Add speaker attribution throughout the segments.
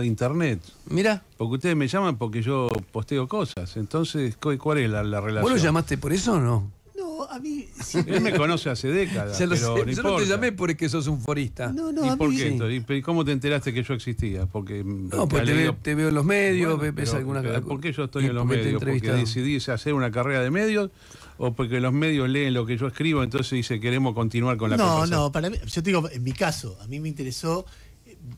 Speaker 1: de internet. Mira. Porque ustedes me llaman porque yo posteo cosas. Entonces, ¿cuál es la, relación? ¿Vos lo
Speaker 2: llamaste
Speaker 3: por eso o no?
Speaker 2: No, a mí. Él me conoce
Speaker 1: hace décadas. pero yo no te
Speaker 3: llamé porque sos un forista. No, no, ¿Y por qué
Speaker 1: ¿Y cómo te enteraste que yo existía? Porque. No,
Speaker 3: porque te, veo, en los medios, ves alguna ¿Por qué yo estoy en los medios? ¿Porque decidí hacer
Speaker 1: una carrera de medios? ¿O porque los medios leen lo que yo escribo? Entonces dice, queremos continuar con la No, no,
Speaker 2: para mí, yo te digo, en mi caso, a mí me interesó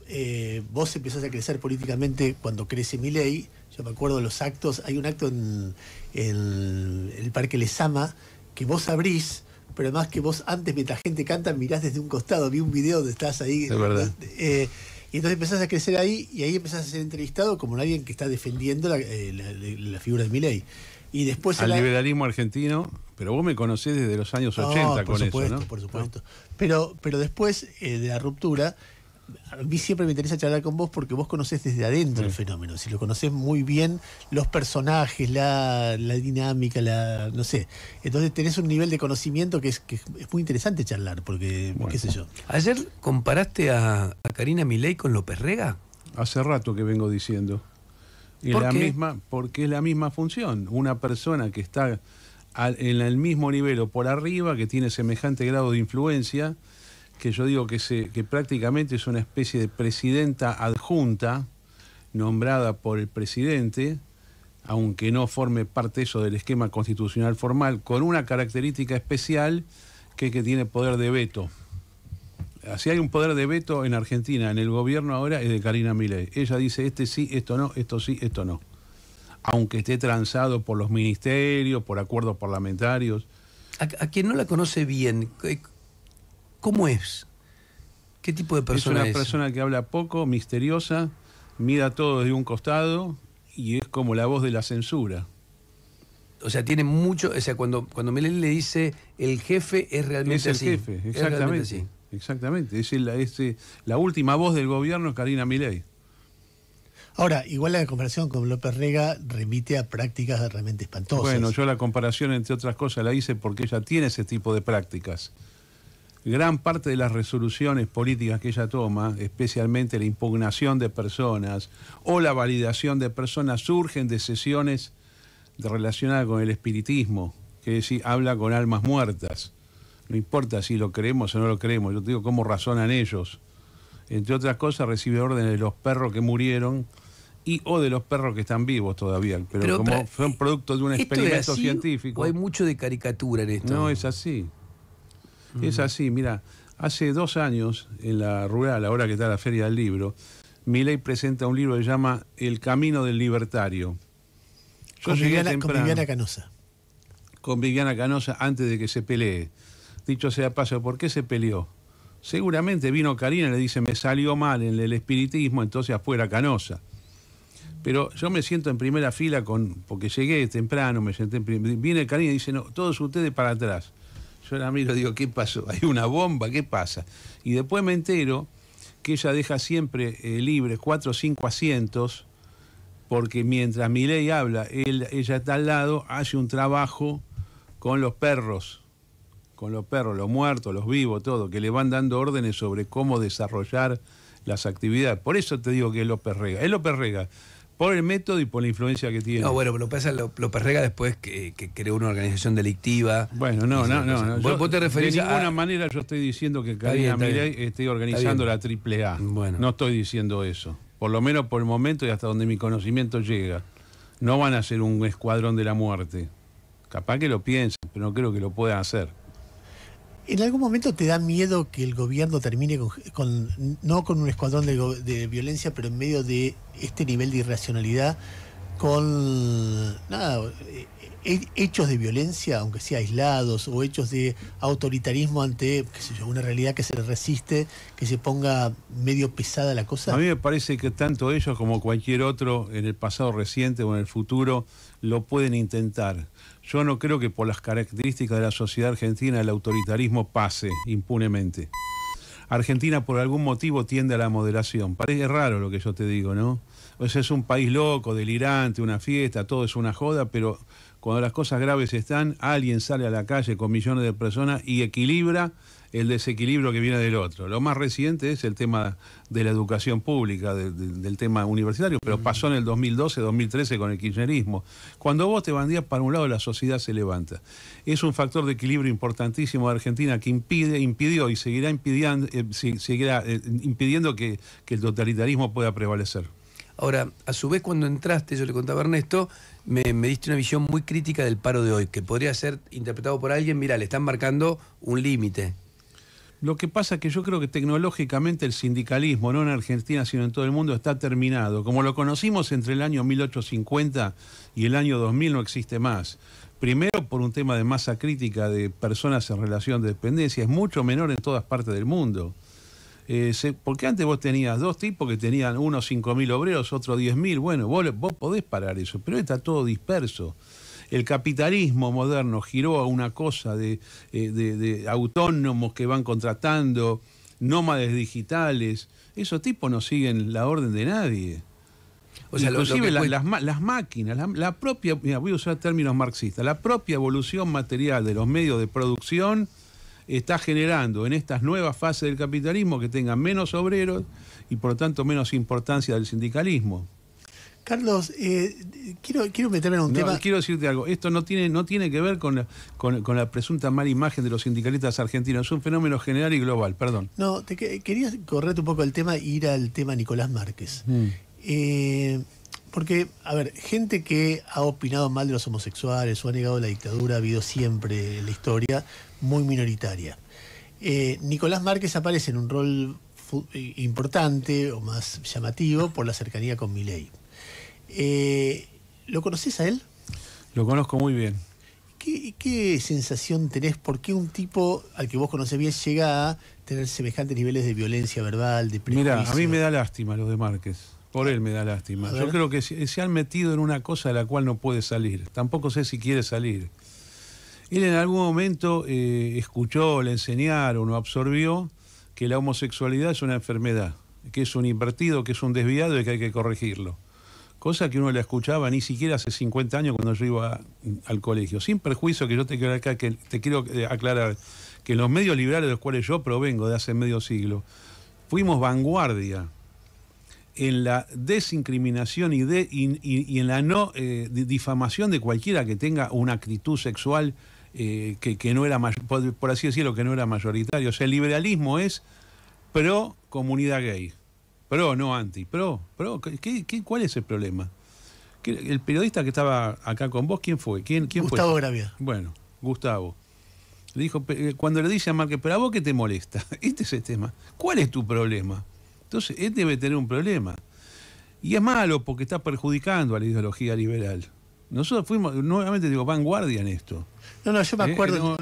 Speaker 2: eh, vos empezás a crecer políticamente cuando crece mi ley. Yo me acuerdo de los actos. Hay un acto en, el Parque Lesama que vos abrís pero además que vos antes, mientras gente canta, mirás desde un costado. Vi un video donde estás ahí. verdad. Eh, y entonces empezás a crecer ahí y ahí empezás a ser entrevistado como alguien que está defendiendo la, eh, figura de Milei. Y después... Al liberalismo
Speaker 1: argentino, pero vos me conocés desde los años 80 con eso, por
Speaker 2: supuesto. Pero, pero después de la ruptura a mí siempre me interesa charlar con vos porque vos conocés desde adentro el fenómeno, si lo conocés muy bien, los personajes, la, dinámica, la no sé. Entonces tenés un nivel de conocimiento que es, muy interesante charlar, porque qué sé yo. Ayer comparaste a, Karina Milei con López Rega. Hace
Speaker 1: rato que vengo diciendo. ¿Por la misma, porque es la misma función. Una persona que está en el mismo nivel o por arriba, que tiene semejante grado de influencia, que yo digo que, se, que prácticamente es una especie de presidenta adjunta, nombrada por el presidente, aunque no forme parte eso del esquema constitucional formal, con una característica especial que, es que tiene poder de veto. Si hay un poder de veto en Argentina, en el gobierno ahora, es de Karina Milei. Ella dice, este sí, esto no, esto sí, esto no. Aunque esté transado por los ministerios, por acuerdos parlamentarios. a quien no la conoce bien, eh,
Speaker 3: ¿Cómo es? ¿Qué tipo de persona es? Es Una persona
Speaker 1: que habla poco, misteriosa, mira todo desde un costado y es como la voz de la censura. O sea, tiene mucho, o sea, cuando, cuando Melén le dice el jefe es realmente es el jefe, exactamente. Exactamente, es, eh, la última voz del gobierno es Karina Milei.
Speaker 2: Ahora, igual la comparación con López Rega remite a prácticas realmente espantosas. Bueno, yo
Speaker 1: la comparación, entre otras cosas, la hice porque ella tiene ese tipo de prácticas gran parte de las resoluciones políticas que ella toma, especialmente la impugnación de personas o la validación de personas, surgen de sesiones relacionadas con el espiritismo, que es decir, habla con almas muertas. No importa si lo creemos o no lo creemos, yo te digo cómo razonan ellos. Entre otras cosas, recibe órdenes de los perros que murieron y o de los perros que están vivos todavía, pero, como fue son producto de un experimento científico. O hay
Speaker 3: mucho de caricatura en esto. No es así. Es así, mira,
Speaker 1: hace dos años en la rural, ahora que está la Feria del Libro, Miley presenta un libro que se llama El Camino del Libertario.
Speaker 2: Yo con, Viviana, con Viviana Canosa.
Speaker 1: Con Viviana Canosa antes de que se pelee. Dicho sea paso, ¿por qué se peleó? Seguramente vino Karina y le dice, me salió mal en el espiritismo, entonces afuera Canosa. Pero yo me siento en primera fila con, porque llegué temprano, me senté en primera. Viene Karina y dice, no, todos ustedes para atrás. Yo la miro y digo, ¿qué pasó? Hay una bomba, ¿qué pasa? Y después me entero que ella deja siempre libre eh, libres cuatro o cinco asientos, porque mientras ley habla, ella está al lado, hace un trabajo con los perros, con los perros, los muertos, los vivos, todo, que le van dando órdenes sobre cómo desarrollar las actividades. Por eso te digo que es López Rega. Es López Rega. Por el método y por la influencia que tiene. No, bueno, lo pasa lo, lo perrega después que, creó una organización delictiva. Bueno, no, no, no, te de ninguna manera yo estoy diciendo que Karina Milei estoy organizando la AAA. Bueno. No estoy diciendo eso. Por lo menos por el momento y hasta donde mi conocimiento llega. No van a ser un escuadrón de la muerte. Capaz que lo piensen, pero no creo que lo puedan hacer.
Speaker 2: ¿En algún momento te da miedo que el gobierno termine con, no con un escuadrón de, violencia, pero en medio de este nivel de irracionalidad, con nada, eh, eh, hechos de violencia, aunque sea aislados, o hechos de autoritarismo ante una realidad que se resiste, que se ponga medio pesada la cosa? A mí
Speaker 1: me parece que tanto ellos como cualquier otro en el pasado reciente o en el futuro lo pueden intentar yo no creo que por las características de la sociedad argentina el autoritarismo pase impunemente. Argentina por algún motivo tiende a la moderación. Parece raro lo que yo te digo, ¿no? es un país loco, delirante, una fiesta, todo es una joda, pero cuando las cosas graves están, alguien sale a la calle con millones de personas y equilibra el desequilibrio que viene del otro. Lo más reciente es el tema de la educación pública, del tema universitario, pero pasó en el 2012-2013 con el kirchnerismo. Cuando vos te bandías para un lado, la sociedad se levanta. Es un factor de equilibrio importantísimo de Argentina que impide, impidió y seguirá,
Speaker 3: impidiendo, eh, eh, que, el totalitarismo pueda prevalecer. Ahora, a su vez, cuando entraste, yo le contaba a Ernesto, me, me, diste una visión muy crítica del paro de hoy, que podría ser interpretado por alguien, mira, le están marcando un límite, lo
Speaker 1: que pasa es que yo creo que tecnológicamente el sindicalismo, no en Argentina, sino en todo el mundo, está terminado. Como lo conocimos entre el año 1850 y el año 2000 no existe más. Primero por un tema de masa crítica de personas en relación de dependencia, es mucho menor en todas partes del mundo. Eh, porque antes vos tenías dos tipos que tenían unos 5.000 obreros, otros 10.000. Bueno, vos, vos podés parar eso, pero está todo disperso el capitalismo moderno giró a una cosa eh, de, autónomos que van contratando, nómades digitales, esos tipos no siguen la orden de nadie. O sea, Inclusive las, máquinas, la, propia, voy a usar términos marxistas, la propia evolución material de los medios de producción está generando en estas nuevas fases del capitalismo que tengan menos obreros y por lo tanto menos importancia del sindicalismo.
Speaker 2: Carlos, eh, quiero, meterme en un tema.
Speaker 1: Quiero decirte algo. Esto no tiene, no tiene que ver con la, presunta mala imagen de los sindicalistas argentinos. Es un fenómeno general y global, perdón.
Speaker 2: No, te quería correr un poco el tema e ir al tema Nicolás Márquez. Mm. Eh, porque, a ver, gente que ha opinado mal de los homosexuales o ha negado la dictadura ha habido siempre la historia, muy minoritaria. Eh, Nicolás Márquez aparece en un rol importante o más llamativo por la cercanía con Milei. Eh, ¿Lo conoces a él? Lo conozco muy bien. ¿Qué, sensación tenés? ¿Por qué un tipo al que vos conocés bien llega a tener semejantes niveles de violencia verbal, de prejuicio? Mira, a mí me
Speaker 1: da lástima los de Márquez. Por ah, él me da lástima. Yo creo que se han metido en una cosa de la cual no puede salir. Tampoco sé si quiere salir. Él en algún momento eh, escuchó, le enseñaron o absorbió que la homosexualidad es una enfermedad, que es un invertido, que es un desviado y que hay que corregirlo cosa que uno la escuchaba ni siquiera hace 50 años cuando yo iba al colegio. Sin perjuicio que yo te quiero, que te quiero eh, aclarar que los medios liberales de los cuales yo provengo de hace medio siglo, fuimos vanguardia en la desincriminación y, de, en la no eh, difamación de cualquiera que tenga una actitud sexual eh, que, no era, por, por así decirlo, que no era mayoritario. O sea, el liberalismo es pro comunidad gay. Pro, no anti. Pro, pro. ¿Qué, cuál es el problema? El periodista que estaba acá con vos, ¿quién fue? ¿Quién, Gustavo Gravier Bueno, Gustavo. Le dijo, eh, cuando le dice a Márquez, pero a vos qué te molesta, este es el tema. ¿Cuál es tu problema? Entonces, él este debe tener un problema. Y es malo porque está perjudicando a la ideología liberal. Nosotros fuimos, nuevamente digo, vanguardia en esto.
Speaker 2: No, no, yo me eh, acuerdo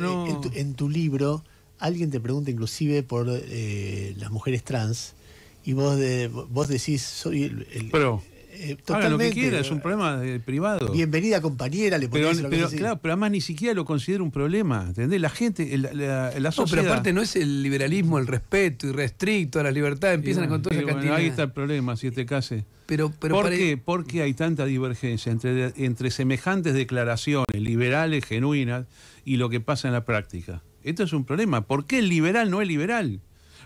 Speaker 2: En, tu, libro, alguien te pregunta inclusive por eh, las mujeres trans y vos, de, vos decís, soy el. pero, eh, lo que quiera, es un problema privado. Bienvenida compañera, le pero, claro, pero
Speaker 1: además ni siquiera lo considero un problema, ¿entendés? La gente, la, la, sociedad... No, pero aparte no es el liberalismo,
Speaker 3: el respeto irrestricto a la libertades, empiezan con todo el bueno, Ahí está el problema, si este case. Pero, pero
Speaker 1: ¿Por, qué? hay tanta divergencia entre, entre semejantes declaraciones liberales, genuinas, y lo que pasa en la práctica? Esto es un problema. ¿Por qué el liberal no es liberal?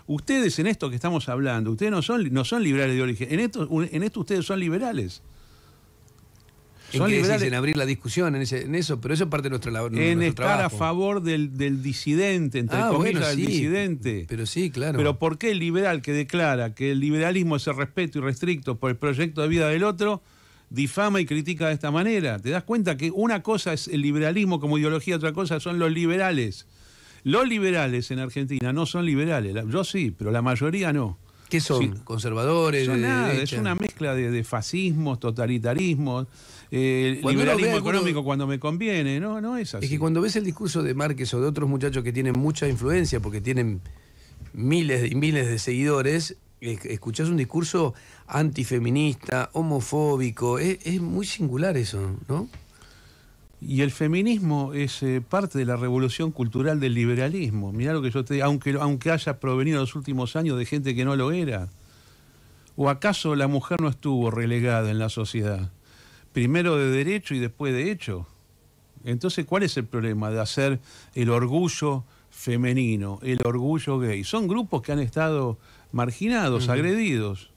Speaker 1: Ustedes en esto que estamos hablando, ustedes no son, no son liberales de origen, en esto, en esto ustedes son liberales.
Speaker 3: ¿En son liberales en abrir la discusión, en, eso, pero eso es parte de nuestra labor. En estar a
Speaker 1: favor del, disidente, entre ah, comillas, del disidente. Pero sí, claro. Pero ¿por qué el liberal que declara que el liberalismo es el respeto y por el proyecto de vida del otro? difama y critica de esta manera. ¿Te das cuenta que una cosa es el liberalismo como ideología, otra cosa son los liberales? Los liberales en Argentina no son liberales. Yo sí, pero la mayoría no. ¿Qué son? ¿Conservadores? es una mezcla de, de
Speaker 3: fascismos, totalitarismos, eh, liberalismo económico cuando me conviene, no, no es así. Es que cuando ves el discurso de Márquez o de otros muchachos que tienen mucha influencia, porque tienen miles y miles de seguidores, escuchás un discurso antifeminista, homofóbico, es muy singular eso, ¿no? Y el feminismo
Speaker 1: es eh, parte de la revolución cultural del liberalismo. Mirá lo que yo te aunque, aunque haya provenido en los últimos años de gente que no lo era. ¿O acaso la mujer no estuvo relegada en la sociedad? Primero de derecho y después de hecho. Entonces, ¿cuál es el problema de hacer el orgullo femenino, el orgullo gay? Son
Speaker 3: grupos que han estado marginados, agredidos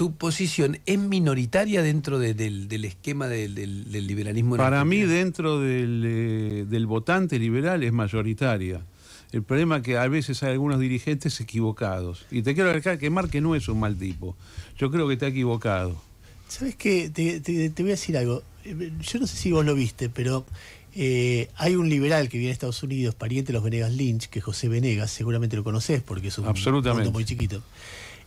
Speaker 3: tu posición es minoritaria dentro del, esquema del, del, liberalismo. Para
Speaker 1: mí, dentro eh, del, votante liberal es mayoritaria. El problema es que a veces hay algunos dirigentes equivocados. Y te quiero dejar que Marque no es un mal tipo. Yo creo que te ha equivocado.
Speaker 2: ¿Sabes qué? Te, voy a decir algo. Eh, yo no sé si vos lo viste, pero eh, hay un liberal que viene a Estados Unidos, pariente de los Venegas Lynch, que es José Venegas, seguramente lo conocés porque es un mundo muy chiquito.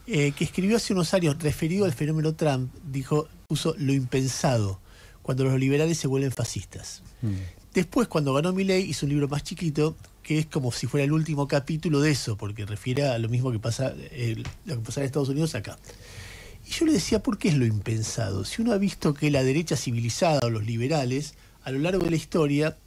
Speaker 2: Eh, que escribió hace unos años referido al fenómeno Trump, dijo, puso lo impensado, cuando los liberales se vuelven fascistas. Mm. Después, cuando ganó ley, hizo un libro más chiquito, que es como si fuera el último capítulo de eso, porque refiere a lo mismo que pasa, lo que pasa en Estados Unidos acá. Y yo le decía, ¿por qué es lo impensado? Si uno ha visto que la derecha civilizada o los liberales, a lo largo de la historia,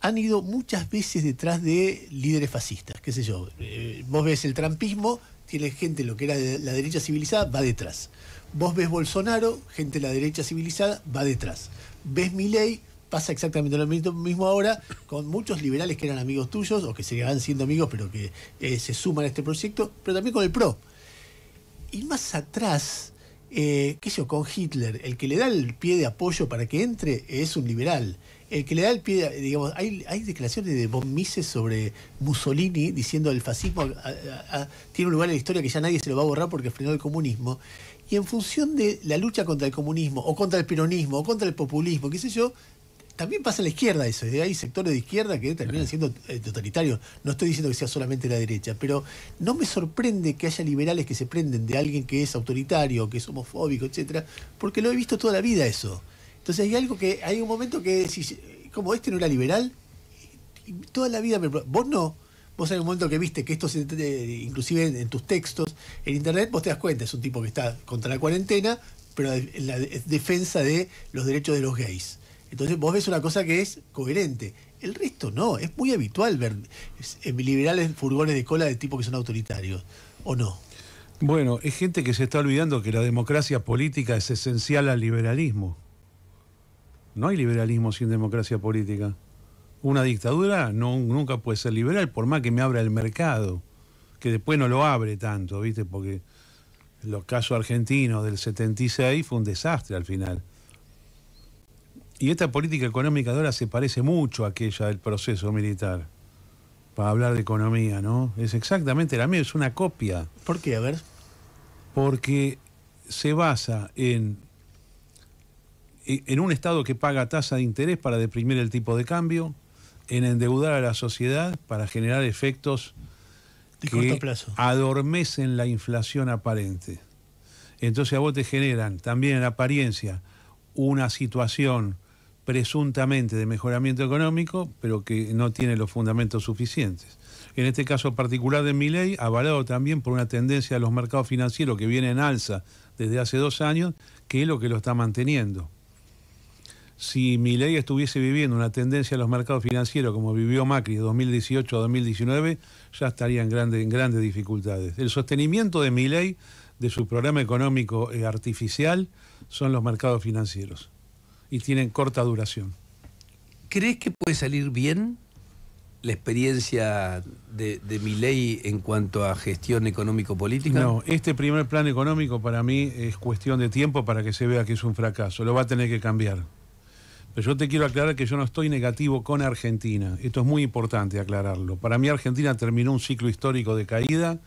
Speaker 2: han ido muchas veces detrás de líderes fascistas, qué sé yo. Eh, vos ves el trampismo, tiene gente, lo que era la derecha civilizada, va detrás. Vos ves Bolsonaro, gente de la derecha civilizada, va detrás. Ves Milley, pasa exactamente lo mismo ahora, con muchos liberales que eran amigos tuyos, o que seguirán siendo amigos, pero que eh, se suman a este proyecto, pero también con el PRO. Y más atrás, eh, qué sé yo, con Hitler, el que le da el pie de apoyo para que entre es un liberal el que le da el pie, digamos, hay, declaraciones de von Mises sobre Mussolini diciendo el fascismo tiene un lugar en la historia que ya nadie se lo va a borrar porque frenó el comunismo. Y en función de la lucha contra el comunismo, o contra el peronismo, o contra el populismo, qué sé yo, también pasa a la izquierda eso. Hay sectores de izquierda que terminan siendo eh, totalitarios. No estoy diciendo que sea solamente la derecha, pero no me sorprende que haya liberales que se prenden de alguien que es autoritario, que es homofóbico, etcétera, porque lo he visto toda la vida eso. Entonces hay algo que, hay un momento que eh, como este no era liberal, y toda la vida me... Vos no, vos en un momento que viste que esto se, eh, inclusive en, tus textos, en internet, vos te das cuenta, es un tipo que está contra la cuarentena, pero en la defensa de los derechos de los gays. Entonces vos ves una cosa que es coherente. El resto no, es muy habitual ver liberales furgones de cola de tipo que son autoritarios, ¿o no? Bueno, es gente que se está olvidando que la
Speaker 1: democracia política es esencial al liberalismo. No hay liberalismo sin democracia política. Una dictadura no, nunca puede ser liberal, por más que me abra el mercado, que después no lo abre tanto, ¿viste? Porque los casos argentinos del 76 fue un desastre al final. Y esta política económica de ahora se parece mucho a aquella del proceso militar, para hablar de economía, ¿no? Es exactamente la misma, es una copia. ¿Por qué? A ver. Porque se basa en en un Estado que paga tasa de interés para deprimir el tipo de cambio, en endeudar a la sociedad para generar efectos que adormecen la inflación aparente. Entonces a vos te generan también en apariencia una situación presuntamente de mejoramiento económico, pero que no tiene los fundamentos suficientes. En este caso particular de mi ley, avalado también por una tendencia de los mercados financieros que viene en alza desde hace dos años, que es lo que lo está manteniendo si ley estuviese viviendo una tendencia a los mercados financieros como vivió Macri de 2018 a 2019, ya estaría en, grandes dificultades. El sostenimiento de ley, de su programa económico eh, artificial, son los mercados financieros y tienen corta duración.
Speaker 3: ¿Crees que puede salir bien la experiencia de, de ley en cuanto a gestión económico-política? No,
Speaker 1: este primer plan económico para mí es cuestión de tiempo para que se vea que es un fracaso. Lo va a tener que cambiar. Pero yo te quiero aclarar que yo no estoy negativo con Argentina. Esto es muy importante aclararlo. Para mí Argentina terminó un ciclo histórico de caída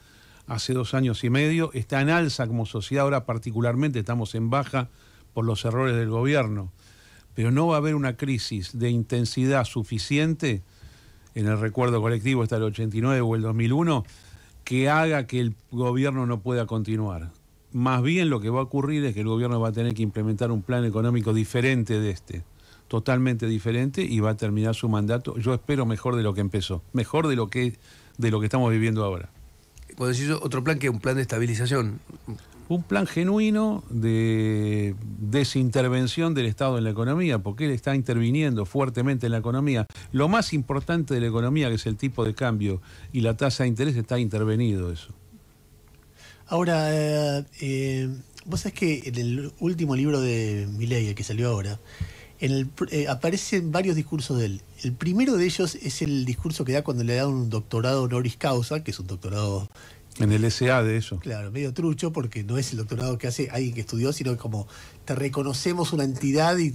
Speaker 1: hace dos años y medio. Está en alza como sociedad, ahora particularmente estamos en baja por los errores del gobierno. Pero no va a haber una crisis de intensidad suficiente en el recuerdo colectivo hasta el 89 o el 2001 que haga que el gobierno no pueda continuar. Más bien lo que va a ocurrir es que el gobierno va a tener que implementar un plan económico diferente de este totalmente diferente y va a terminar su mandato, yo espero mejor de lo que empezó, mejor de lo que, de lo que estamos viviendo ahora. Cuando decís otro plan que es un plan de estabilización. Un plan genuino de desintervención del Estado en la economía, porque él está interviniendo fuertemente en la economía. Lo más importante de la economía, que es el tipo de cambio y la tasa de interés, está intervenido eso.
Speaker 2: Ahora, eh, eh, vos sabés que en el último libro de Milei, que salió ahora, el, eh, aparecen varios discursos de él. El primero de ellos es el discurso que da cuando le da un doctorado honoris causa, que es un doctorado... En el SA de eso. Claro, medio trucho, porque no es el doctorado que hace alguien que estudió, sino como te reconocemos una entidad y,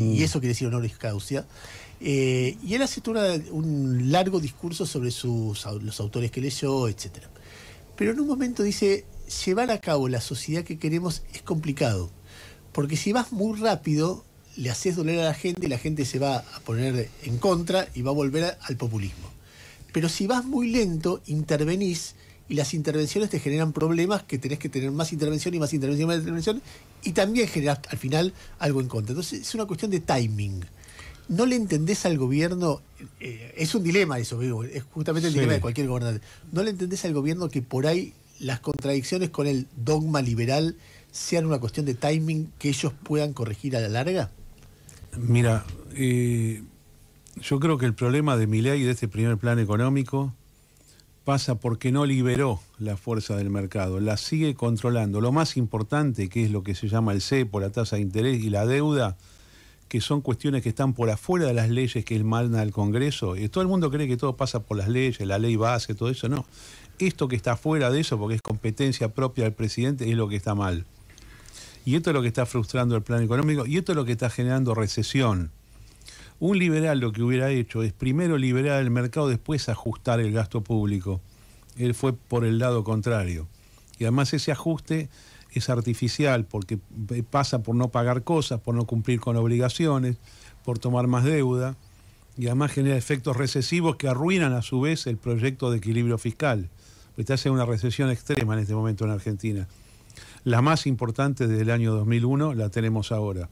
Speaker 2: mm. eso quiere decir honoris causa. Eh, y él hace un largo discurso sobre sus, los autores que leyó, etc. Pero en un momento dice, llevar a cabo la sociedad que queremos es complicado, porque si vas muy rápido, le haces doler a la gente y la gente se va a poner en contra y va a volver al populismo. Pero si vas muy lento, intervenís y las intervenciones te generan problemas que tenés que tener más intervención y más intervención y más intervención y también generás al final algo en contra. Entonces es una cuestión de timing. ¿No le entendés al gobierno? Eh, es un dilema eso, es justamente el dilema de cualquier gobernante. ¿No le entendés al gobierno que por ahí las contradicciones con el dogma liberal sean una cuestión de timing que ellos puedan corregir a la larga?
Speaker 1: Mira, eh, yo creo que el problema de Milei y de este primer plan económico pasa porque no liberó la fuerza del mercado, la sigue controlando. Lo más importante, que es lo que se llama el por la tasa de interés y la deuda, que son cuestiones que están por afuera de las leyes que manda el Congreso. Y todo el mundo cree que todo pasa por las leyes, la ley base, todo eso. No. Esto que está fuera de eso, porque es competencia propia del presidente, es lo que está mal. Y esto es lo que está frustrando el plan económico y esto es lo que está generando recesión. Un liberal lo que hubiera hecho es primero liberar el mercado, después ajustar el gasto público. Él fue por el lado contrario. Y además ese ajuste es artificial porque pasa por no pagar cosas, por no cumplir con obligaciones, por tomar más deuda y además genera efectos recesivos que arruinan a su vez el proyecto de equilibrio fiscal. Está haciendo una recesión extrema en este momento en Argentina la más importante desde el año 2001, la tenemos ahora.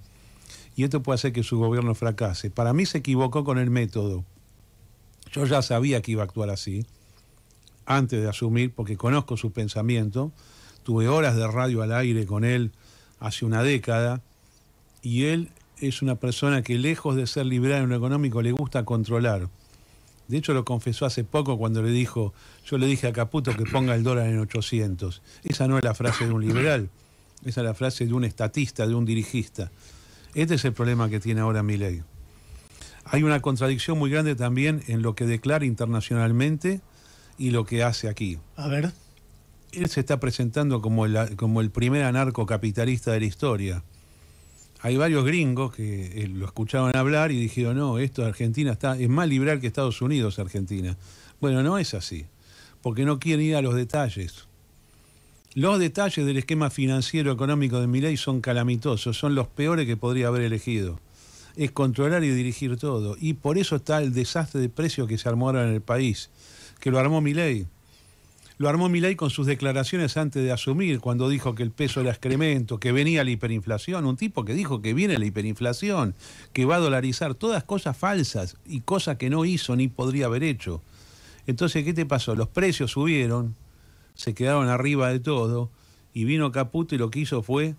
Speaker 1: Y esto puede hacer que su gobierno fracase. Para mí se equivocó con el método. Yo ya sabía que iba a actuar así, antes de asumir, porque conozco su pensamiento. Tuve horas de radio al aire con él hace una década, y él es una persona que lejos de ser liberal en lo económico le gusta controlar. De hecho, lo confesó hace poco cuando le dijo, yo le dije a Caputo que ponga el dólar en 800. Esa no es la frase de un liberal, esa es la frase de un estatista, de un dirigista. Este es el problema que tiene ahora ley Hay una contradicción muy grande también en lo que declara internacionalmente y lo que hace aquí. A ver. Él se está presentando como el, como el primer anarcocapitalista de la historia hay varios gringos que eh, lo escuchaban hablar y dijeron, no, esto Argentina está, es más liberal que Estados Unidos, Argentina. Bueno, no es así, porque no quieren ir a los detalles. Los detalles del esquema financiero económico de Milei son calamitosos, son los peores que podría haber elegido. Es controlar y dirigir todo. Y por eso está el desastre de precios que se armó ahora en el país, que lo armó Milei lo armó Milay con sus declaraciones antes de asumir, cuando dijo que el peso era excremento, que venía la hiperinflación, un tipo que dijo que viene la hiperinflación, que va a dolarizar, todas cosas falsas y cosas que no hizo ni podría haber hecho. Entonces, ¿qué te pasó? Los precios subieron, se quedaron arriba de todo, y vino Caputo y lo que hizo fue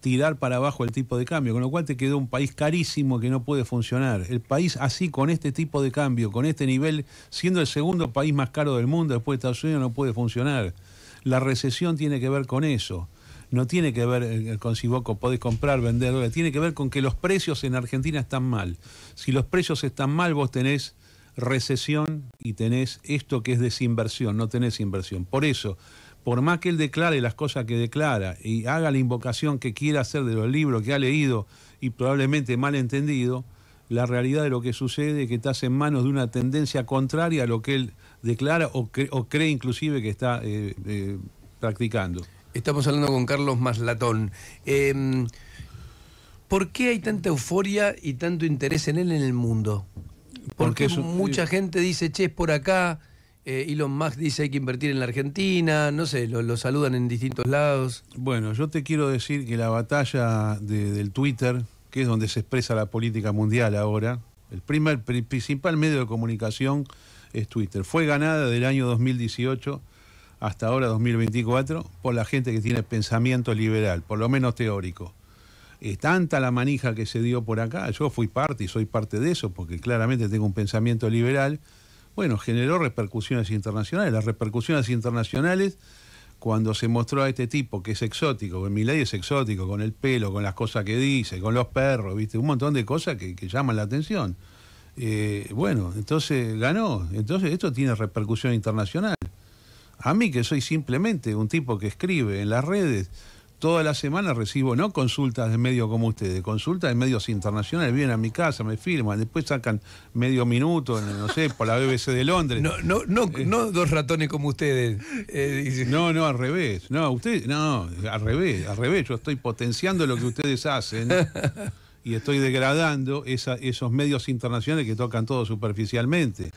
Speaker 1: tirar para abajo el tipo de cambio, con lo cual te quedó un país carísimo que no puede funcionar. El país así, con este tipo de cambio, con este nivel, siendo el segundo país más caro del mundo después de Estados Unidos, no puede funcionar. La recesión tiene que ver con eso. No tiene que ver eh, con si vos podés comprar, vender, tiene que ver con que los precios en Argentina están mal. Si los precios están mal, vos tenés recesión y tenés esto que es desinversión, no tenés inversión. Por eso, por más que él declare las cosas que declara y haga la invocación que quiera hacer de los libros que ha leído y probablemente mal entendido, la realidad de lo que sucede es que estás en manos de una tendencia contraria a lo que él declara o, cree,
Speaker 3: inclusive que está eh, eh, practicando. Estamos hablando con Carlos Maslatón. Em, ¿Por qué hay tanta euforia y tanto interés en él en el mundo? Porque, mucha eh, gente dice, che, es por acá, eh, Elon Musk dice hay que invertir en la Argentina, no sé, lo, saludan en distintos lados. Bueno, yo te quiero decir que la
Speaker 1: batalla del Twitter, que es donde se expresa la política mundial ahora, el primer, principal medio de comunicación es Twitter. Fue ganada del año 2018 hasta ahora 2024 por la gente que tiene pensamiento liberal, por lo menos teórico. tanta la manija que se dio por acá, yo fui parte y soy parte de eso porque claramente tengo un pensamiento liberal bueno, generó repercusiones internacionales. Las repercusiones internacionales, cuando se mostró a este tipo que es exótico, que ley es exótico, con el pelo, con las cosas que dice, con los perros, viste, un montón de cosas que, llaman la atención. Eh, bueno, entonces ganó. Entonces esto tiene repercusión internacional. A mí que soy simplemente un tipo que escribe en las redes, Toda la semana recibo, no consultas de medios como ustedes, consultas de medios internacionales. Vienen a mi casa, me firman, después sacan medio minuto, no sé, por la BBC de Londres. No, no, no, eh. no dos ratones como ustedes. Eh, no, no, al revés. No, ustedes, no, al revés, al revés. Yo estoy potenciando lo que ustedes hacen y estoy degradando esos medios internacionales que tocan todo superficialmente.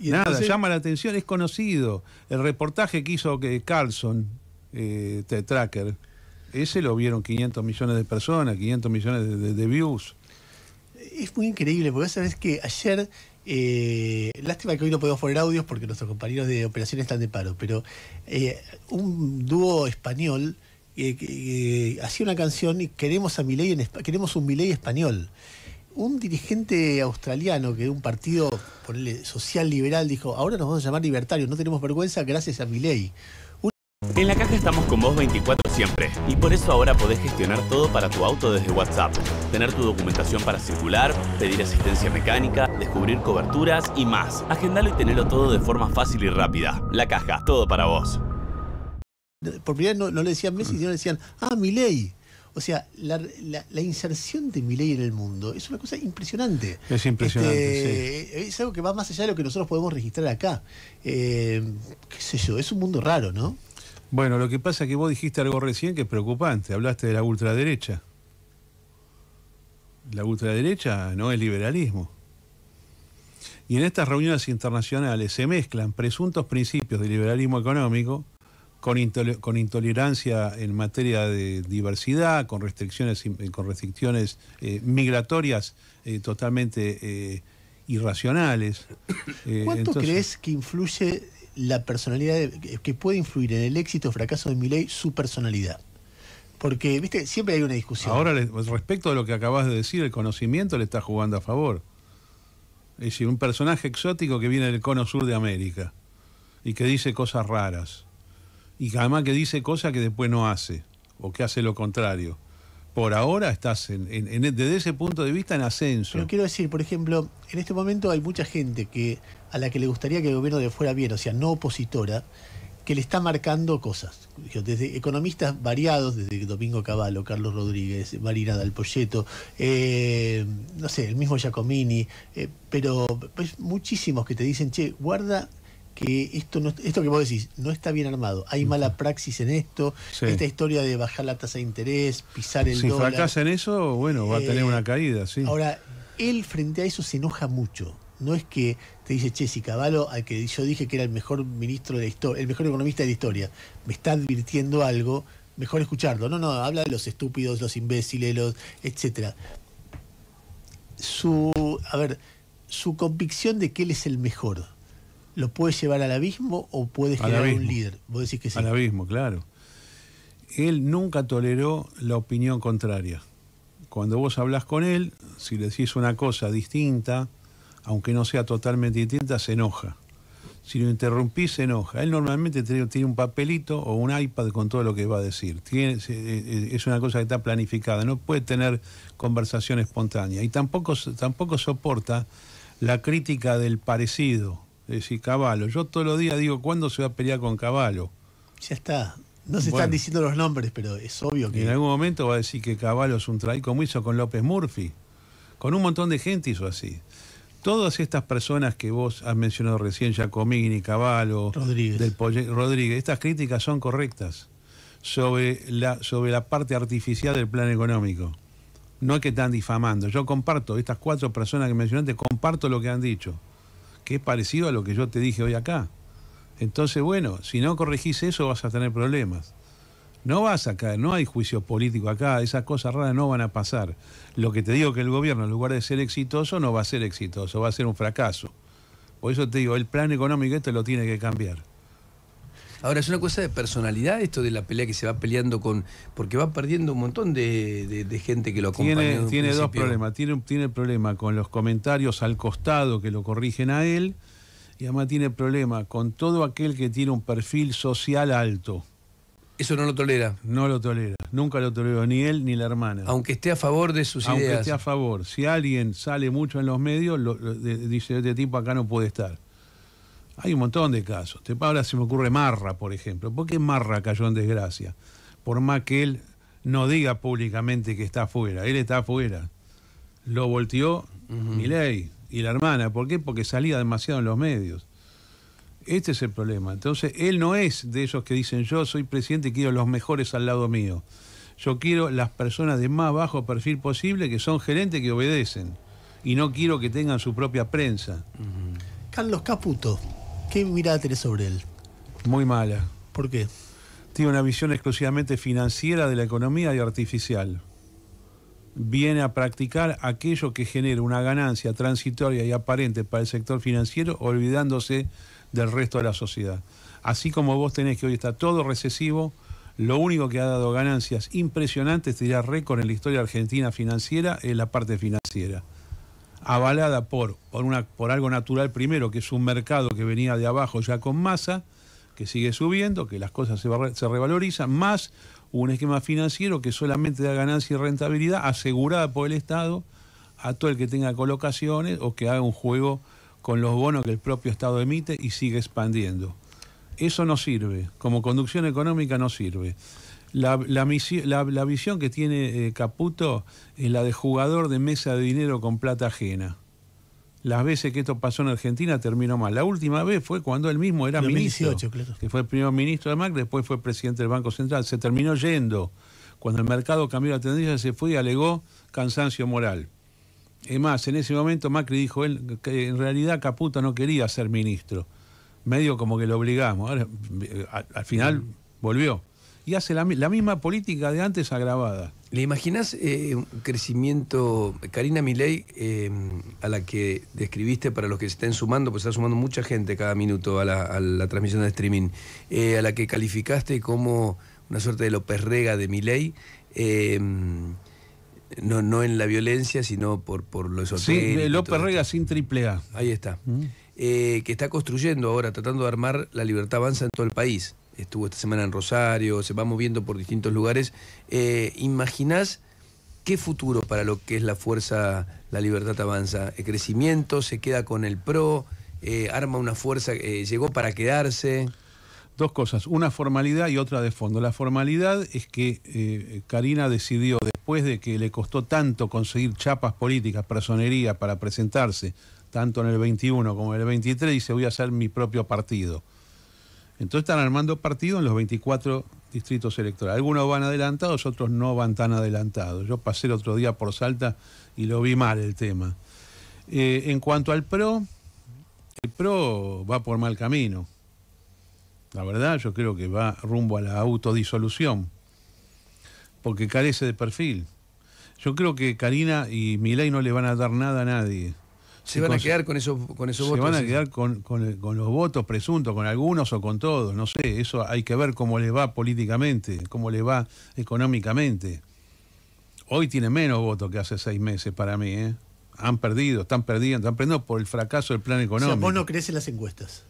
Speaker 1: Y Nada, llama la atención, es conocido. El reportaje que hizo Carlson, eh, Tracker, ese lo vieron 500
Speaker 2: millones de personas, 500 millones de, views. Es muy increíble, porque sabés que ayer eh, lástima que hoy no podemos poner audios porque nuestros compañeros de operaciones están de paro, pero eh, un dúo español eh, que hacía una canción y queremos a Milei en, queremos un Milei español. Un dirigente australiano que de un partido social liberal dijo, ahora nos vamos a llamar libertarios, no tenemos vergüenza gracias a Milei. En la caja estamos con vos 24 siempre y por eso ahora podés gestionar todo para tu auto desde WhatsApp, tener tu documentación para circular, pedir asistencia mecánica, descubrir coberturas y más. Agendalo y tenerlo todo de forma fácil y rápida. La caja, todo para vos. Por primera vez no, le decían Messi, sino le decían, ah, mi ley O sea, la, inserción de mi ley en el mundo es una cosa impresionante. Es impresionante. Este, sí. Es algo que va más allá de lo que nosotros podemos registrar acá. Eh, ¿Qué sé yo? Es un mundo raro, ¿no?
Speaker 1: Bueno, lo que pasa es que vos dijiste algo recién que es preocupante, hablaste de la ultraderecha. La ultraderecha no es liberalismo. Y en estas reuniones internacionales se mezclan presuntos principios de liberalismo económico con, con intolerancia en materia de diversidad, con restricciones, con restricciones eh, migratorias eh, totalmente eh,
Speaker 2: irracionales. ¿Cuánto crees que influye la personalidad que puede influir en el éxito o fracaso de Milei su personalidad. Porque, viste, siempre hay una discusión. Ahora,
Speaker 1: pues, respecto a lo que acabas de decir, el conocimiento le está jugando a favor. Es decir, un personaje exótico que viene del cono sur de América y que dice cosas raras. Y además que dice cosas que después no hace o que hace lo contrario. Por ahora estás desde ese punto de vista en ascenso.
Speaker 2: Pero quiero decir, por ejemplo, en este momento hay mucha gente que a la que le gustaría que el gobierno le fuera bien, o sea, no opositora, que le está marcando cosas. Desde economistas variados, desde Domingo Cavallo, Carlos Rodríguez, Marina Dalpolleto, eh, no sé, el mismo Giacomini, eh, pero pues, muchísimos que te dicen, che, guarda que esto esto que vos decís no está bien armado hay mala praxis en esto esta historia de bajar la tasa de interés pisar el si dólar si fracasa en eso bueno va a tener eh, una caída sí ahora él frente a eso se enoja mucho no es que dice, Chessy Cavallo, al que yo dije que era el mejor ministro de la historia, el mejor economista de la historia, me está advirtiendo algo, mejor escucharlo. No, no, habla de los estúpidos, los imbéciles, los, etcétera. Su, a ver, su convicción de que él es el mejor, ¿lo puede llevar al abismo o puede generar un líder? Vos decís que sí. Al abismo, claro. Él nunca toleró la opinión
Speaker 1: contraria. Cuando vos hablas con él, si le decís una cosa distinta, aunque no sea totalmente distinta, se enoja. Si lo interrumpí, se enoja. Él normalmente tiene, un papelito o un iPad con todo lo que va a decir. Eh, eh, es una cosa que está planificada. No puede tener conversación espontánea. Y tampoco, tampoco soporta la crítica del parecido. Es decir, Caballo. Yo todos los días digo, ¿cuándo se va a pelear con Caballo?
Speaker 2: Ya está. No se están diciendo los nombres, pero es obvio que. En algún
Speaker 1: momento va a decir que Caballo es un traidor, como hizo con López Murphy. Con un montón de gente hizo así todas estas personas que vos has mencionado recién, Giacomini, Cavallo, Rodríguez. estas críticas son correctas sobre la, sobre la parte artificial del plan económico. No es que están difamando. Yo comparto, estas cuatro personas que mencionaste, comparto lo que han dicho, que es parecido a lo que yo te dije hoy acá. Entonces, bueno, si no corregís eso vas a tener problemas. No vas acá, no hay juicio político acá, esas cosas raras no van a pasar. Lo que te digo que el gobierno, en lugar de ser exitoso, no va a ser exitoso,
Speaker 3: va a ser un fracaso. Por eso te digo, el plan económico este lo tiene que cambiar. Ahora, es una cosa de personalidad esto de la pelea que se va peleando con. porque va perdiendo un montón de, gente que lo acompaña. Tiene, tiene dos problemas. Tiene, problema con los
Speaker 1: comentarios al costado que lo corrigen a él. Y además tiene problema con todo aquel que tiene un perfil social alto. Eso no lo tolera. No lo tolera. Nunca lo toleró ni él ni la hermana. Aunque esté a favor de sus Aunque Aunque esté a favor. Si alguien sale mucho en los medios, lo, de, dice este tipo acá no puede estar. Hay un montón de casos. Ahora se me ocurre Marra, por ejemplo. ¿Por qué Marra cayó en desgracia? Por más que él no diga públicamente que está afuera. Él está afuera. Lo volteó mi ley y la hermana. ¿Por qué? Porque salía demasiado en los medios. Este es el problema. Entonces, él no es de esos que dicen yo soy presidente y quiero los mejores al lado mío. Yo quiero las personas de más bajo perfil posible que son gerentes que obedecen. Y no quiero que tengan su propia prensa.
Speaker 2: Carlos Caputo, ¿qué mirada tenés sobre él? Muy
Speaker 1: mala. ¿Por qué? Tiene una visión exclusivamente financiera de la economía y artificial. Viene a practicar aquello que genera una ganancia transitoria y aparente para el sector financiero, olvidándose del resto de la sociedad. Así como vos tenés que hoy está todo recesivo, lo único que ha dado ganancias impresionantes, diría récord en la historia argentina financiera, es la parte financiera. Avalada por, por, una, por algo natural primero, que es un mercado que venía de abajo ya con masa, que sigue subiendo, que las cosas se, se revalorizan, más un esquema financiero que solamente da ganancia y rentabilidad asegurada por el Estado a todo el que tenga colocaciones o que haga un juego con los bonos que el propio Estado emite y sigue expandiendo. Eso no sirve, como conducción económica no sirve. La, visión que tiene eh, Caputo es la de jugador de mesa de dinero con plata ajena. Las veces que esto pasó en Argentina terminó mal. La última vez fue cuando él mismo era 2018, ministro, claro. que fue el primer ministro de Macri, después fue presidente del Banco Central. Se terminó yendo. Cuando el mercado cambió la tendencia, se fue y alegó cansancio moral. Es más, en ese momento Macri dijo él que en realidad Caputo no quería ser ministro. Medio como que lo obligamos. Eh, al, final
Speaker 3: volvió. Y hace la, misma política de antes agravada. ¿Le imaginas eh, un crecimiento, Karina Milei, em, a la que describiste para los que se estén sumando, pues está sumando mucha gente cada minuto a la, transmisión de streaming, eh, a la que calificaste como una suerte de López Rega de Milei? Em, no, en la violencia, sino por, por lo esotérico. Sí, López
Speaker 1: Rega sin triple
Speaker 3: A. Ahí está. Mm. Eh, que está construyendo ahora, tratando de armar la libertad avanza en todo el país. Estuvo esta semana en Rosario, se va moviendo por distintos lugares. Eh, ¿Imaginás qué futuro para lo que es la fuerza, la libertad avanza? ¿El crecimiento? ¿Se queda con el PRO? Eh, ¿Arma una fuerza? ¿Llegó para quedarse? dos
Speaker 1: cosas, una formalidad y otra de fondo. La formalidad es que eh, Karina decidió, después de que le costó tanto conseguir chapas políticas, personería para presentarse, tanto en el 21 como en el 23, dice voy a hacer mi propio partido. Entonces están armando partidos en los 24 distritos electorales. Algunos van adelantados, otros no van tan adelantados. Yo pasé el otro día por Salta y lo vi mal el tema. Eh, en cuanto al PRO, el PRO va por mal camino la verdad, yo creo que va rumbo a la autodisolución, porque carece de perfil. Yo creo que Karina y Miley no le van a dar nada a nadie. Se, van a quedar
Speaker 3: con esos, con esos votos. Se van a quedar
Speaker 1: con, los votos presuntos, con algunos o con todos, no sé, eso hay que ver cómo le va políticamente, cómo le va económicamente. Hoy tiene menos votos que hace seis meses para mí, ¿eh? Han perdido, están perdiendo, están perdiendo por el fracaso del plan económico. O vos
Speaker 2: no crees las encuestas.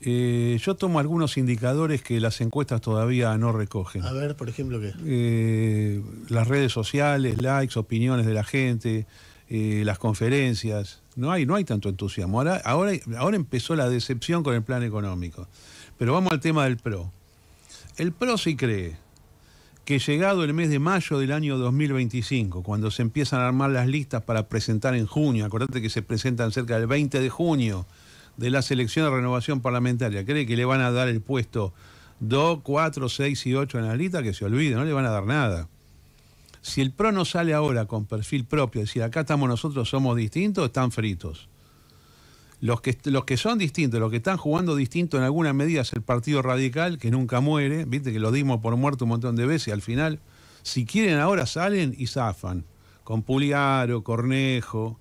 Speaker 1: Eh, yo tomo algunos indicadores que las encuestas todavía no recogen. A
Speaker 2: ver, por ejemplo, ¿qué?
Speaker 1: Eh, las redes sociales, likes, opiniones de la gente, eh, las conferencias. No hay, no hay tanto entusiasmo. Ahora, ahora, ahora empezó la decepción con el plan económico. Pero vamos al tema del PRO. El PRO sí cree que llegado el mes de mayo del año 2025, cuando se empiezan a armar las listas para presentar en junio, acordate que se presentan cerca del 20 de junio, de la selección de renovación parlamentaria cree que le van a dar el puesto 2, 4, 6 y 8 lista, que se olvide, no le van a dar nada. Si el PRO no sale ahora con perfil propio, es decir, acá estamos nosotros, somos distintos, están fritos. Los que, los que son distintos, los que están jugando distinto en alguna medida es el Partido Radical, que nunca muere, viste que lo dimos por muerto un montón de veces, al final, si quieren ahora salen y zafan con Puliaro, Cornejo,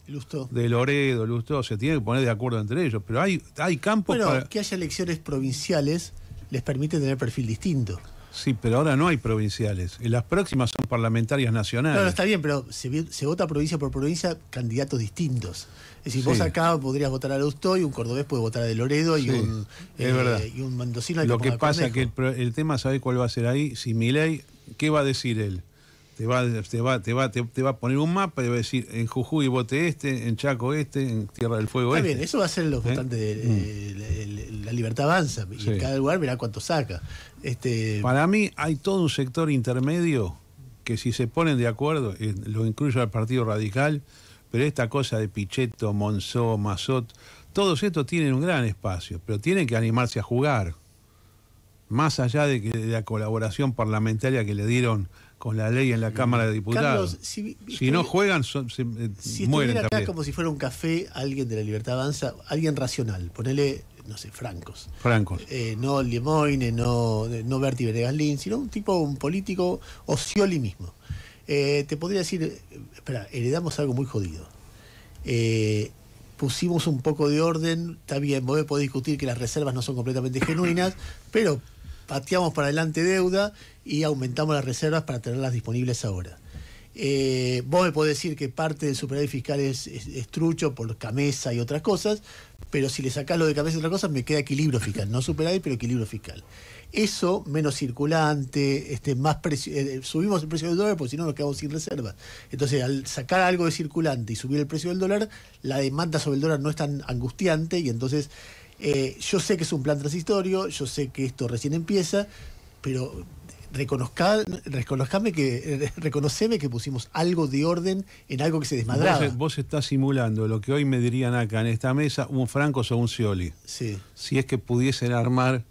Speaker 1: de Loredo, Lustó, se tiene que poner de acuerdo entre ellos, pero hay, hay campos bueno,
Speaker 2: que haya elecciones provinciales les permite tener perfil distinto. Sí, pero ahora no hay provinciales. Las próximas son
Speaker 1: parlamentarias nacionales. No, no está
Speaker 2: bien, pero se, vota provincia por provincia candidatos distintos. Es decir, vos acá podrías votar a y un cordobés puede votar a De Loredo y, un, mandocino eh, y un Lo que pasa es
Speaker 1: que el, tema, ¿sabés cuál va a ser ahí? Si ley, ¿qué va a decir él? te va, a poner un mapa y va a decir en Jujuy bote este, en Chaco este, en Tierra del Fuego Está bien, este. eso va a ser lo ¿Eh? importante,
Speaker 2: mm. la, libertad avanza, y en cada lugar verá cuánto saca. Este... Para
Speaker 1: mí hay todo un sector intermedio que si se ponen de acuerdo, eh, lo incluyo al Partido Radical, pero esta cosa de Pichetto, Monzó, Mazot, todos estos tienen un gran espacio, pero tienen que animarse a jugar, más allá de, que, de la colaboración parlamentaria que le dieron con la ley en la Cámara de Diputados. si, no juegan, son, eh, si estuviera acá como
Speaker 2: si fuera un café, alguien de la Libertad Avanza, alguien racional, ponele, no sé, francos. Francos. Eh, no Lemoine, no, eh, no Berti Venegas sino un tipo, un político, Ocioli mismo. te podría decir, espera, heredamos algo muy jodido. pusimos un poco de orden, está bien, vos podés discutir que las reservas no son completamente genuinas, pero pateamos para adelante deuda y aumentamos las reservas para tenerlas disponibles ahora. Eh, vos me podés decir que parte del superávit fiscal es, trucho por camesa y otras cosas, pero si le sacás lo de camesa y otras cosas, me queda equilibrio fiscal. No superávit, pero equilibrio fiscal. Eso, menos circulante, este, más eh, eh, subimos el precio del dólar porque si no nos quedamos sin reservas. Entonces, al sacar algo de circulante y subir el precio del dólar, la demanda sobre el dólar no es tan angustiante y entonces yo sé que es un plan transitorio, yo sé que esto recién empieza, pero reconozca, reconozcame que, eh, reconoceme que pusimos algo de orden en algo que se desmadraba.
Speaker 1: Vos, estás simulando lo que hoy me dirían acá en esta mesa un Franco o un Scioli. Si es que pudiesen armar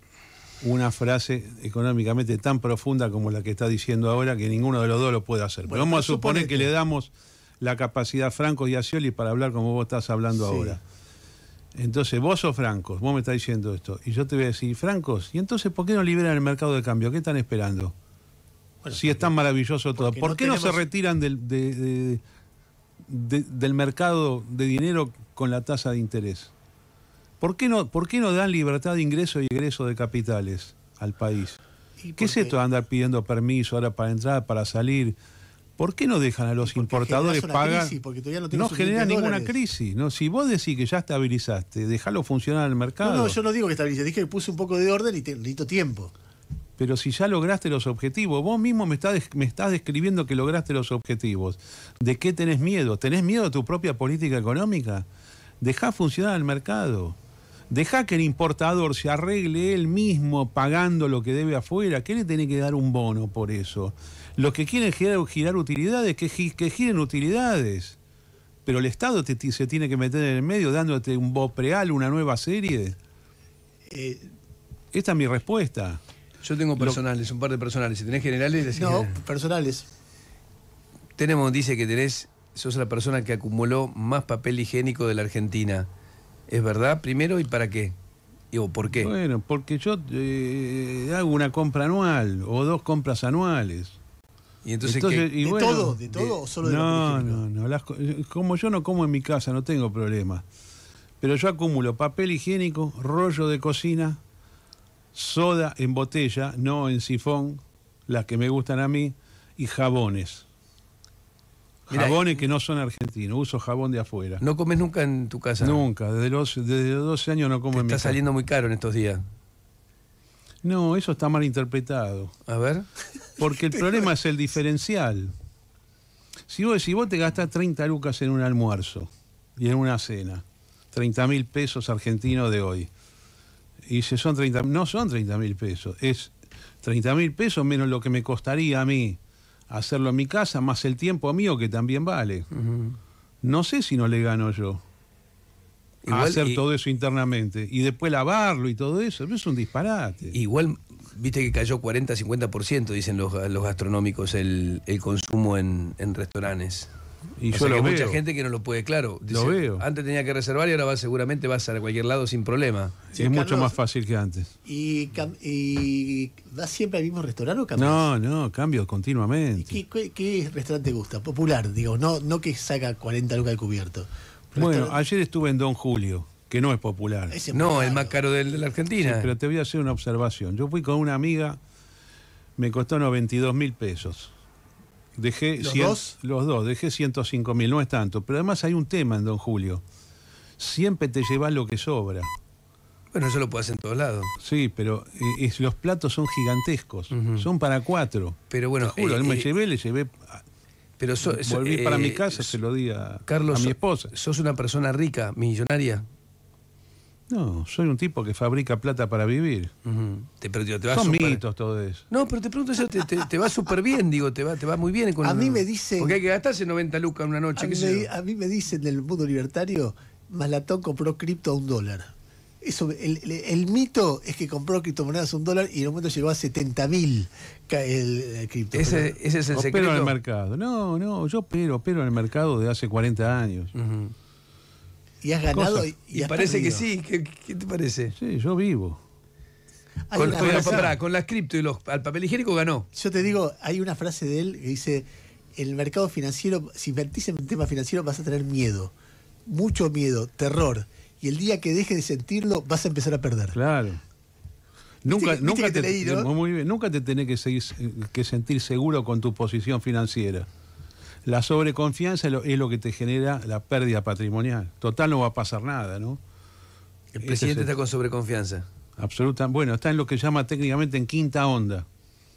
Speaker 1: una frase económicamente tan profunda como la que está diciendo ahora, que ninguno de los dos lo puede hacer. vamos a suponer que, le damos la capacidad a Franco y a Scioli para hablar como vos estás hablando ahora. Entonces, vos sos francos, vos me estás diciendo esto. Y yo te voy a decir, francos, ¿y entonces por qué no liberan el mercado de cambio? ¿Qué están esperando? si es tan maravilloso todo. ¿Por qué no, se retiran del, mercado de dinero con la tasa de interés? ¿Por qué no, por qué no dan libertad de ingreso y egreso de capitales al país? ¿Qué es esto de andar pidiendo permiso ahora para entrar, para salir? ¿Por qué no dejan a los importadores pagar? no, genera ninguna crisis. ¿no? Si vos decís que ya estabilizaste, dejalo funcionar al mercado. No, yo
Speaker 2: no digo que estabilice, dije que puse un poco de orden y necesito tiempo.
Speaker 1: Pero si ya lograste los objetivos, vos mismo me estás, me describiendo que lograste los objetivos. ¿De qué tenés miedo? ¿Tenés miedo a tu propia política económica? Dejá funcionar al mercado que el importador se arregle él mismo pagando lo que debe afuera, ¿qué le tiene que dar un bono por eso? Los que quieren girar, utilidades, que, giren utilidades. Pero el Estado se tiene que meter en el medio dándote un preal, una nueva serie. Eh, Esta es
Speaker 3: mi respuesta. Yo tengo personales, un par de personales. Si tenés generales, decís No, personales. Tenemos, dice que tenés, sos la persona que acumuló más papel higiénico de la Argentina. ¿Es verdad primero y para qué? ¿O por qué? Bueno, porque yo
Speaker 1: eh, hago una compra anual o dos compras anuales. ¿Y entonces, ¿De todo? ¿De todo o solo de No, no, no. como yo no como en mi casa, no tengo problema. Pero yo acumulo papel higiénico, rollo de cocina, soda en botella, no en sifón, las que me gustan a mí, y jabones. Jabones que no son argentinos, uso jabón de afuera.
Speaker 3: ¿No comes nunca en tu casa? Nunca, desde los, desde 12 años no como en mi casa. Está saliendo muy caro en estos días.
Speaker 1: No, eso está mal interpretado. A ver. Porque el problema es el diferencial. Si vos, si vos te gastás 30 lucas en un almuerzo y en una cena, 30 mil pesos argentinos de hoy, y si son 30, no son 30 mil pesos, es 30 mil pesos menos lo que me costaría a mí hacerlo en mi casa, más el tiempo mío que también vale. No sé si no le gano yo. a
Speaker 3: hacer todo eso internamente. Y después lavarlo y todo eso. Es un disparate. Igual, viste que cayó 40-50%, dicen los, los gastronómicos, el, el consumo en, en restaurantes. Y yo lo que veo. mucha gente que no lo puede, claro. lo veo. Antes tenía que reservar y ahora va, seguramente vas a cualquier lado sin problema. es mucho más fácil que antes.
Speaker 2: ¿Y, y vas siempre al mismo restaurante o cambias? No, no, cambio continuamente. ¿Qué, qué, restaurante te gusta? Popular, digo, no, no que saca 40 lucas de cubierto. Bueno, ayer
Speaker 1: estuve en Don Julio, que no es popular. no, el más caro de la Argentina. pero te voy a hacer una observación. Yo fui con una amiga, me costó 92 mil pesos. Dejé ¿Los dos? Los dos, dejé 105 mil, no es tanto. Pero además hay un tema en Don Julio. Siempre te llevas lo que sobra. Bueno, eso lo puedes en todos lados. Sí, pero eh, los platos son gigantescos. Son para cuatro. Pero bueno, Julio... Eh, me eh, llevé, le llevé.
Speaker 3: Pero Volví para mi casa, se lo di a, a mi esposa. Sos una persona rica, millonaria.
Speaker 1: No, soy un tipo que fabrica plata para vivir.
Speaker 3: te, Son mitos todo eso. No, pero te pregunto eso te, va súper bien, digo, te va, te va muy bien. Con a mí me dicen... Porque hay que gastarse 90 lucas en una noche.
Speaker 2: A, mí me dicen del mundo libertario, Malatón compró cripto a un dólar. Eso, el, mito es que compró criptomonedas a un dólar y en un momento llegó a 70 mil el, cripto. Ese, es el secreto. en el
Speaker 1: mercado. No, no, yo pero en el mercado de hace 40 años
Speaker 2: y has ganado. Y, y parece que sí.
Speaker 3: ¿Qué, te parece? Sí, yo vivo.
Speaker 2: Con, la, cripto y los, al papel higiénico ganó. Yo te digo, hay una frase de él que dice: el mercado financiero, si invertís en el tema financiero vas a tener miedo, mucho miedo, terror. Y el día que dejes de sentirlo vas a empezar a perder. Claro. Nunca, nunca, te,
Speaker 1: nunca te tenés que, seguir, que sentir seguro con tu posición financiera. La sobreconfianza es lo que te genera la pérdida patrimonial. Total, no va a pasar nada, ¿no? El presidente está
Speaker 2: con sobreconfianza.
Speaker 1: Absolutamente. Bueno, está en lo que llama técnicamente en quinta onda.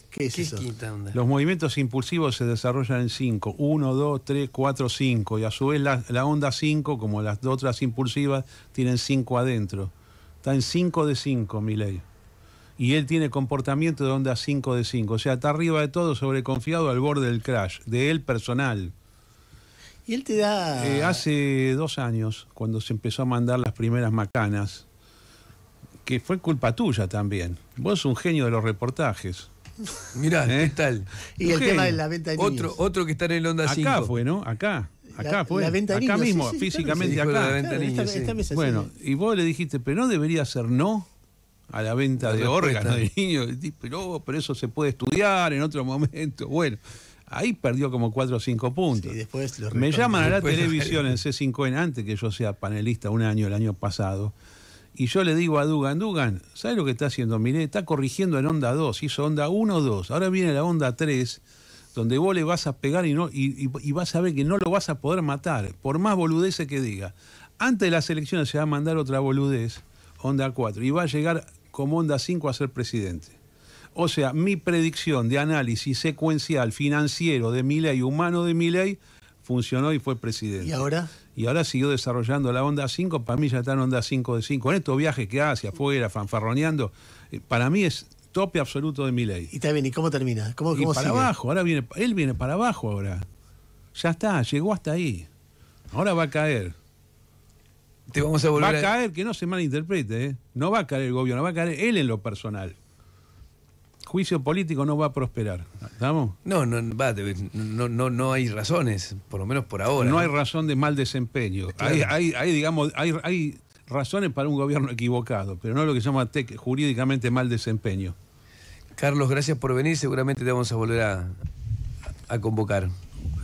Speaker 2: ¿Qué es, eso? quinta onda? Los
Speaker 1: movimientos impulsivos se desarrollan en cinco. Uno, dos, tres, cuatro, cinco. Y a su vez la, la onda cinco, como las otras impulsivas, tienen cinco adentro. Está en cinco de cinco, mi ley y él tiene comportamiento de onda 5 de 5. O sea, está arriba de todo, sobreconfiado al borde del crash, de él personal.
Speaker 2: Y él te da... Eh,
Speaker 1: hace dos años, cuando se empezó a mandar las primeras macanas, que fue culpa tuya también. Vos un genio de los reportajes. Mirá, ¿Eh? ¿qué tal? Y el tema de la venta de Otro, otro que está en el Onda acá 5. Acá fue, ¿no? Acá. Acá fue. acá mismo, físicamente acá. bueno, y vos le dijiste, pero no debería ser no a la venta de órganos de niños. Pero, eso se puede estudiar en otro momento. Bueno, ahí perdió como 4 o 5 puntos.
Speaker 2: Me llaman a la televisión en
Speaker 1: C5N antes que yo sea panelista un año, el año pasado. Y yo le digo a Dugan, Dugan, ¿sabes lo que está haciendo? Miré, está corrigiendo en onda 2, hizo onda 1, o 2, ahora viene la onda 3, donde vos le vas a pegar y, y vas a ver que no lo vas a poder matar, por más boludeces que diga. Antes de las elecciones se va a mandar otra boludez, onda 4, y va a llegar como Onda 5 a ser presidente. O sea, mi predicción de análisis secuencial financiero de mi ley, humano de mi ley, funcionó y fue presidente. ¿Y ahora? Y ahora siguió desarrollando la Onda 5, para mí ya está en Onda 5 de 5. En estos viajes que hace afuera, fanfarroneando, eh, para mí es tope absoluto de mi ley. Y también, ¿y cómo termina? ¿Cómo, para abajo, ahora viene, él viene para abajo ahora. Ya está, llegó hasta ahí. Ahora va a caer vamos a volver Va a caer, que no se malinterprete, ¿eh? no va a caer el gobierno, va a caer él en lo personal.
Speaker 3: Juicio político no va a prosperar. ¿Estamos? No, no, no, no, hay razones, por lo menos por ahora. No, hay
Speaker 1: razón de mal
Speaker 3: desempeño. Hay, digamos,
Speaker 1: hay, razones para un gobierno equivocado, pero no lo que se llama jurídicamente mal
Speaker 3: desempeño. Carlos, gracias por venir. Seguramente te vamos a volver a convocar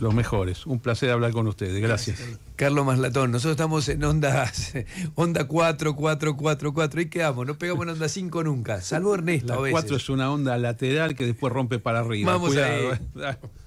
Speaker 3: los mejores. Un placer hablar con ustedes. Gracias. Carlos Maslatón, nosotros estamos en ondas, onda 4, 4, 4, 4. y quedamos, no pegamos en onda 5 nunca, salvo Ernesto.
Speaker 2: La a veces. 4 es
Speaker 1: una onda lateral que
Speaker 3: después rompe para
Speaker 2: arriba. Vamos a ver.